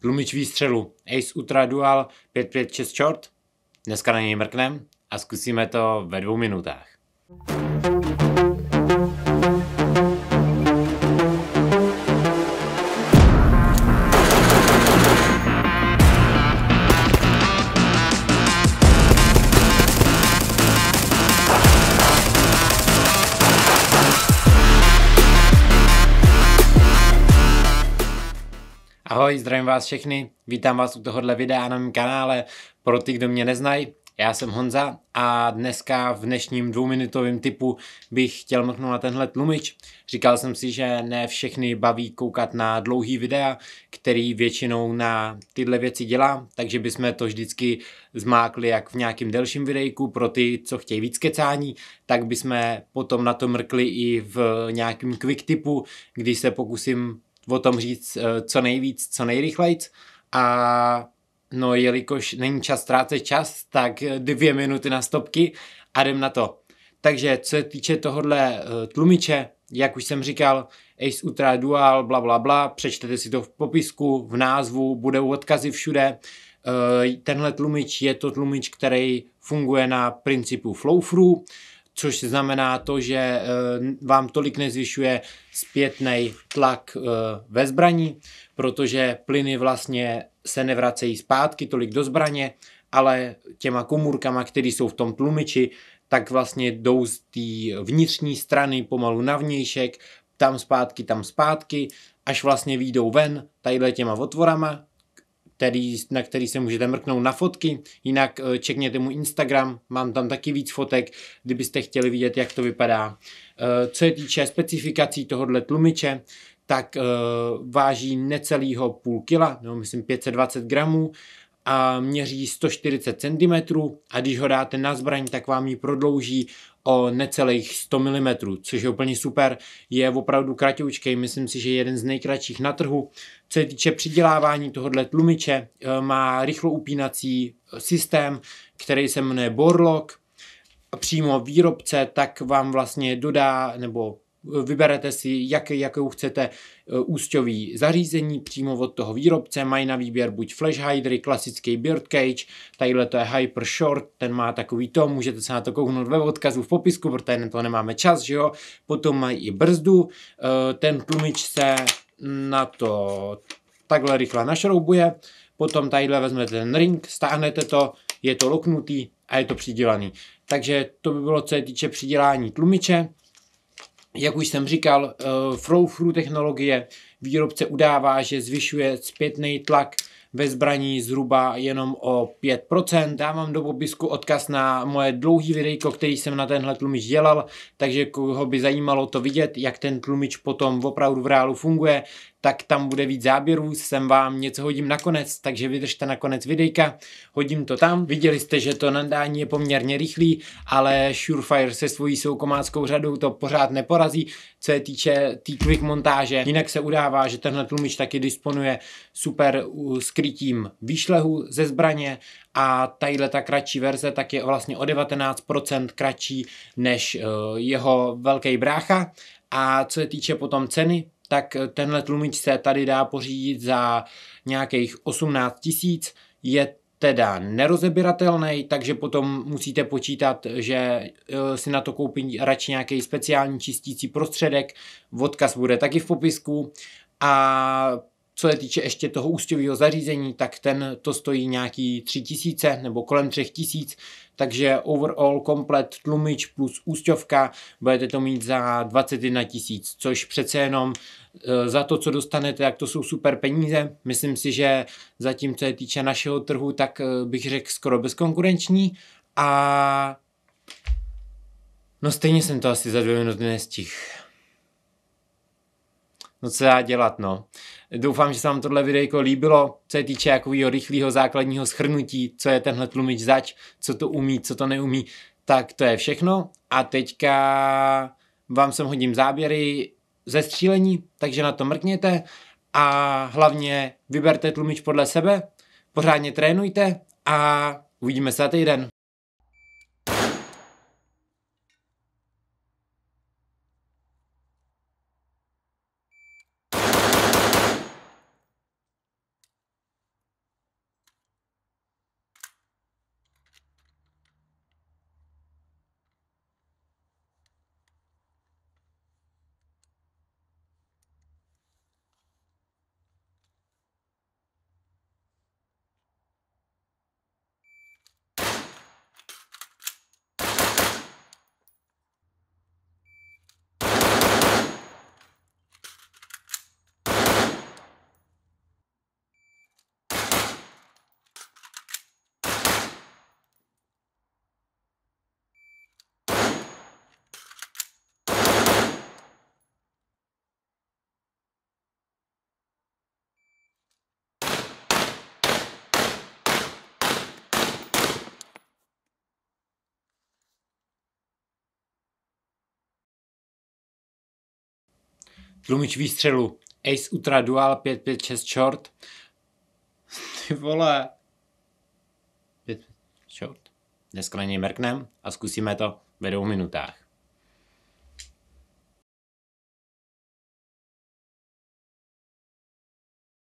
Tlumič výstřelu Ace Ultra Dual 556 Short. Dneska na něj mrknem a zkusíme to ve dvou minutách. thank you Ahoj, zdravím vás všechny, vítám vás u tohohle videa na mém kanále. Pro ty, kdo mě neznají, já jsem Honza a dneska v dnešním dvouminutovém typu bych chtěl mrknout na tenhle tlumič. Říkal jsem si, že ne všechny baví koukat na dlouhý videa, který většinou na tyhle věci dělá. takže bychom to vždycky zmákli jak v nějakém delším videjku pro ty, co chtějí víc kecání, tak bychom potom na to mrkli i v nějakém quick tipu, když se pokusím o tom říct eh, co nejvíc, co nejrychleji. A no, jelikož není čas ztrácet čas, tak eh, dvě minuty na stopky a jdem na to. Takže co se týče tohohle eh, tlumiče, jak už jsem říkal, Ace Ultra Dual, bla, bla, bla, přečtete si to v popisku, v názvu, bude odkazy všude. Tenhle tlumič je to tlumič, který funguje na principu flow-through což znamená to, že eh, vám tolik nezvyšuje zpětný tlak eh, ve zbraní, protože plyny vlastně se nevracejí zpátky tolik do zbraně, ale těma komůrkama, které jsou v tom tlumiči, tak vlastně jdou z té vnitřní strany pomalu na vnějšek, tam zpátky, tam zpátky, až vlastně výjdou ven tadyhle těma otvorama který, na který se můžete mrknout na fotky, jinak eh, čekněte mu Instagram, mám tam taky víc fotek, kdybyste chtěli vidět, jak to vypadá. Eh, co je týče specifikací tohohle tlumiče, tak eh, váží necelýho půl kila, nebo myslím 520 gramů, a měří 140 cm a když ho dáte na zbraň, tak vám ji prodlouží o necelých 100 mm, což je úplně super. Je opravdu kratěučkej, myslím si, že je jeden z nejkratších na trhu. Co se týče přidělávání tohohle tlumiče, eh, má rychlo upínací eh, systém, který se jmenuje Borlock. Přímo výrobce tak vám vlastně dodá nebo vyberete si, jak, jakou chcete e, úsťový zařízení přímo od toho výrobce, mají na výběr buď flash hydry, klasický beard cage, tadyhle to je hyper short, ten má takový to, můžete se na to kouknout ve odkazu v popisku, protože na to nemáme čas, že jo, potom mají i brzdu, e, ten tlumič se na to takhle rychle našroubuje, potom tadyhle vezmete ten ring, stáhnete to, je to loknutý a je to přidělaný. Takže to by bylo, co se týče přidělání tlumiče. Jak už jsem říkal, eh, flow technologie výrobce udává, že zvyšuje zpětný tlak ve zbraní zhruba jenom o 5%. Dávám do popisku odkaz na moje dlouhý videjko, který jsem na tenhle tlumič dělal, takže koho by zajímalo to vidět, jak ten tlumič potom opravdu v reálu funguje, tak tam bude víc záběrů, sem vám něco hodím nakonec, takže vydržte nakonec videjka, hodím to tam. Viděli jste, že to nadání je poměrně rychlý, ale Surefire se svojí soukomáckou řadou to pořád neporazí, co je týče tý quick montáže. Jinak se udává, že tenhle tlumič taky disponuje super skrytím výšlehu ze zbraně a tadyhle ta kratší verze tak je vlastně o 19% kratší než eh, jeho velký brácha. A co se týče potom ceny, tak eh, tenhle tlumič se tady dá pořídit za nějakých 18 tisíc. Je teda nerozebíratelný, takže potom musíte počítat, že eh, si na to koupí radši nějaký speciální čistící prostředek. Odkaz bude taky v popisku. A co se týče ještě toho ústěvého zařízení, tak ten to stojí nějaký 3000 nebo kolem 3000, takže overall komplet tlumič plus ústěvka budete to mít za 21 tisíc, což přece jenom e, za to, co dostanete, jak to jsou super peníze. Myslím si, že zatím, co se týče našeho trhu, tak e, bych řekl skoro bezkonkurenční a No stejně jsem to asi za dvě minuty nestihl no co dá dělat, no. Doufám, že se vám tohle videjko líbilo, co je týče jakovýho rychlého základního schrnutí, co je tenhle tlumič zač, co to umí, co to neumí, tak to je všechno. A teďka vám sem hodím záběry ze střílení, takže na to mrkněte a hlavně vyberte tlumič podle sebe, pořádně trénujte a uvidíme se za týden. Tlumič výstřelu. Ace Ultra Dual 556 short. Ty vole. Short. Dneska na něj mrknem a zkusíme to ve dvou minutách.